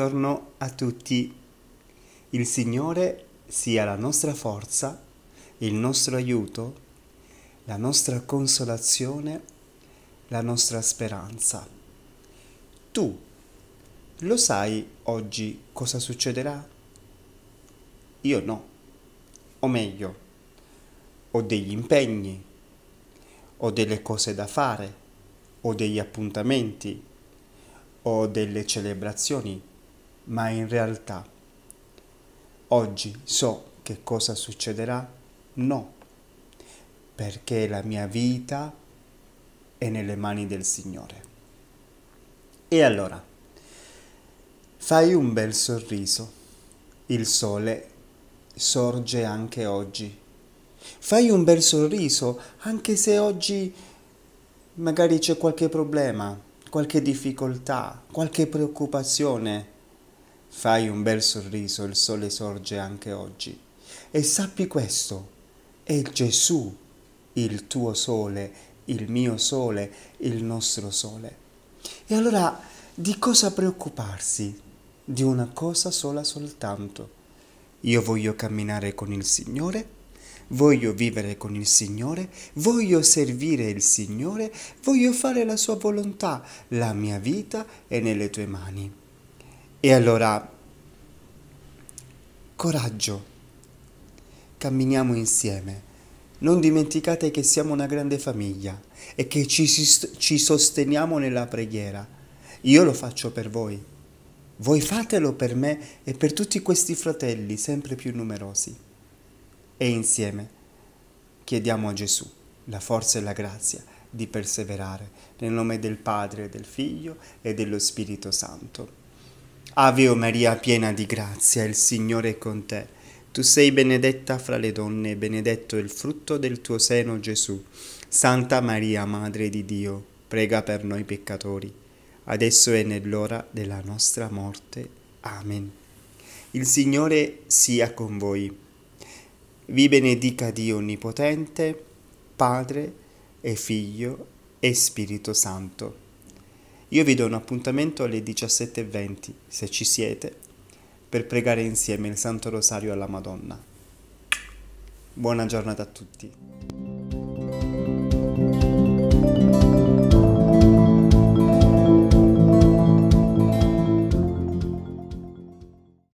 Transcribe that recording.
Buongiorno a tutti. Il Signore sia la nostra forza, il nostro aiuto, la nostra consolazione, la nostra speranza. Tu lo sai oggi cosa succederà? Io no. O meglio, ho degli impegni, ho delle cose da fare, ho degli appuntamenti, ho delle celebrazioni ma in realtà. Oggi so che cosa succederà? No, perché la mia vita è nelle mani del Signore. E allora, fai un bel sorriso. Il sole sorge anche oggi. Fai un bel sorriso, anche se oggi magari c'è qualche problema, qualche difficoltà, qualche preoccupazione Fai un bel sorriso, il sole sorge anche oggi. E sappi questo, è Gesù il tuo sole, il mio sole, il nostro sole. E allora di cosa preoccuparsi? Di una cosa sola soltanto. Io voglio camminare con il Signore voglio vivere con il Signore, voglio servire il Signore, voglio fare la sua volontà, la mia vita è nelle tue mani. E allora, coraggio, camminiamo insieme. Non dimenticate che siamo una grande famiglia e che ci, ci sosteniamo nella preghiera. Io lo faccio per voi. Voi fatelo per me e per tutti questi fratelli sempre più numerosi. E insieme chiediamo a Gesù la forza e la grazia di perseverare nel nome del Padre, del Figlio e dello Spirito Santo. Ave o Maria, piena di grazia, il Signore è con te. Tu sei benedetta fra le donne, e benedetto il frutto del tuo seno, Gesù. Santa Maria, Madre di Dio, prega per noi peccatori, adesso è nell'ora della nostra morte. Amen. Il Signore sia con voi. Vi benedica Dio Onnipotente, Padre e Figlio e Spirito Santo. Io vi do un appuntamento alle 17.20, se ci siete, per pregare insieme il Santo Rosario alla Madonna. Buona giornata a tutti.